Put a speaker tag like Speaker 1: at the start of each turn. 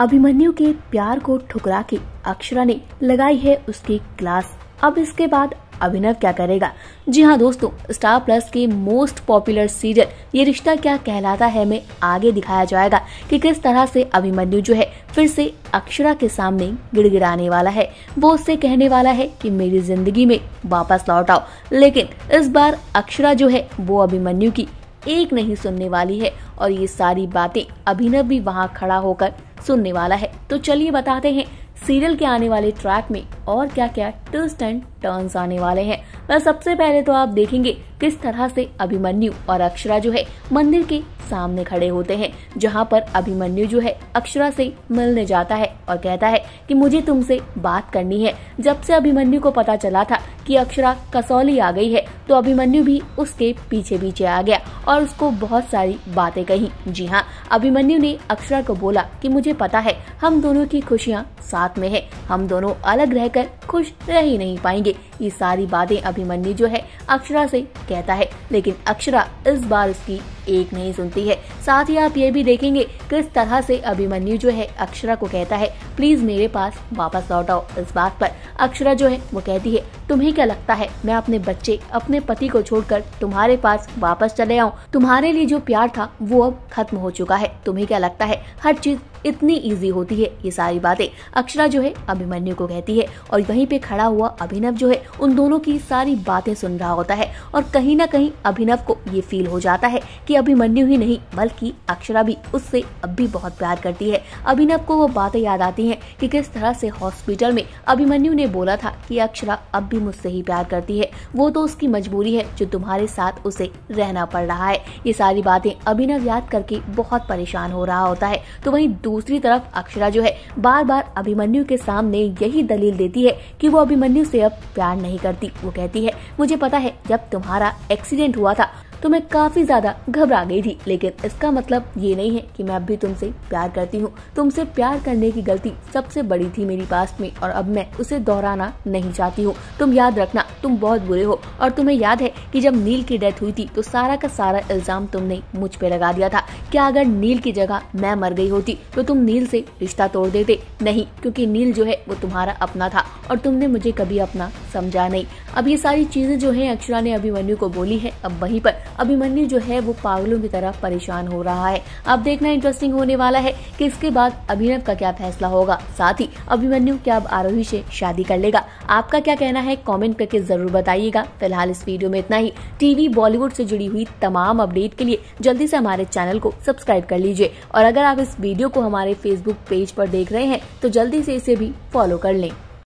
Speaker 1: अभिमन्यु के प्यार को ठुकरा के अक्षरा ने लगाई है उसकी क्लास अब इसके बाद अभिनव क्या करेगा जी हाँ दोस्तों स्टार प्लस के मोस्ट पॉपुलर सीरियल ये रिश्ता क्या कहलाता है में आगे दिखाया जाएगा कि किस तरह से अभिमन्यु जो है फिर से अक्षरा के सामने गिड़गिड़ाने वाला है वो उससे कहने वाला है कि मेरी जिंदगी में वापस लौट आओ लेकिन इस बार अक्षरा जो है वो अभिमन्यु की एक नहीं सुनने वाली है और ये सारी बातें अभिनव भी वहाँ खड़ा होकर सुनने वाला है तो चलिए बताते हैं सीरियल के आने वाले ट्रैक में और क्या क्या ट्विस्ट एंड टर्न्स आने वाले हैं वह सबसे पहले तो आप देखेंगे किस तरह से अभिमन्यु और अक्षरा जो है मंदिर के सामने खड़े होते हैं जहाँ पर अभिमन्यु जो है अक्षरा से मिलने जाता है और कहता है कि मुझे तुमसे बात करनी है जब से अभिमन्यु को पता चला था कि अक्षरा कसौली आ गई है तो अभिमन्यु भी उसके पीछे पीछे आ गया और उसको बहुत सारी बातें कही जी हाँ अभिमन्यु ने अक्षरा को बोला कि मुझे पता है हम दोनों की खुशियाँ साथ में है हम दोनों अलग रहकर खुश रह ही नहीं पाएंगे ये सारी बातें अभिमन्यु जो है अक्षरा से कहता है लेकिन अक्षरा इस बार उसकी एक नहीं सुनती है साथ ही आप ये भी देखेंगे किस तरह से अभिमन्यु जो है अक्षरा को कहता है प्लीज मेरे पास वापस लौट आओ इस बात पर अक्षरा जो है वो कहती है तुम्हें क्या लगता है मैं अपने बच्चे अपने पति को छोड़कर तुम्हारे पास वापस चले आऊँ तुम्हारे लिए जो प्यार था वो अब खत्म हो चुका है तुम्हें क्या लगता है हर चीज इतनी इजी होती है ये सारी बातें अक्षरा जो है अभिमन्यु को कहती है और वहीं पे खड़ा हुआ अभिनव जो है उन दोनों की सारी बातें सुन रहा होता है और कहीं ना कहीं अभिनव को ये फील हो जाता है कि अभिमन्यु ही नहीं बल्कि अक्षरा भी उससे अब भी बहुत प्यार करती है अभिनव को वो बातें याद आती है कि किस तरह से हॉस्पिटल में अभिमन्यु ने बोला था कि अक्षरा अब भी मुझसे ही प्यार करती है वो तो उसकी मजबूरी है जो तुम्हारे साथ उसे रहना पड़ रहा है है ये सारी बातें अभिनव याद करके बहुत परेशान हो रहा होता है तो वहीं दूसरी तरफ अक्षरा जो है बार बार अभिमन्यु के सामने यही दलील देती है कि वो अभिमन्यु से अब प्यार नहीं करती वो कहती है मुझे पता है जब तुम्हारा एक्सीडेंट हुआ था तो मैं काफी ज्यादा घबरा गई थी लेकिन इसका मतलब ये नहीं है कि मैं अब भी तुमसे प्यार करती हूँ तुमसे प्यार करने की गलती सबसे बड़ी थी मेरी पास्ट में और अब मैं उसे दोहराना नहीं चाहती हूँ तुम याद रखना तुम बहुत बुरे हो और तुम्हें याद है कि जब नील की डेथ हुई थी तो सारा का सारा इल्जाम तुमने मुझ पे लगा दिया था क्या अगर नील की जगह मैं मर गई होती तो तुम नील से रिश्ता तोड़ देते नहीं क्योंकि नील जो है वो तुम्हारा अपना था और तुमने मुझे कभी अपना समझा नहीं अब ये सारी चीजें जो है अक्षरा ने अभिमन्यु को बोली है अब वहीं पर अभिमन्यु जो है वो पागलों की तरह परेशान हो रहा है अब देखना इंटरेस्टिंग होने वाला है कि इसके बाद अभिनव का क्या फैसला होगा साथ ही अभिमन्यु क्या अब आरोही से शादी कर लेगा आपका क्या कहना है कॉमेंट करके जरूर बताइएगा फिलहाल इस वीडियो में इतना ही टीवी बॉलीवुड ऐसी जुड़ी हुई तमाम अपडेट के लिए जल्दी ऐसी हमारे चैनल को सब्सक्राइब कर लीजिए और अगर आप इस वीडियो को हमारे फेसबुक पेज आरोप देख रहे हैं तो जल्दी ऐसी इसे भी फॉलो कर लें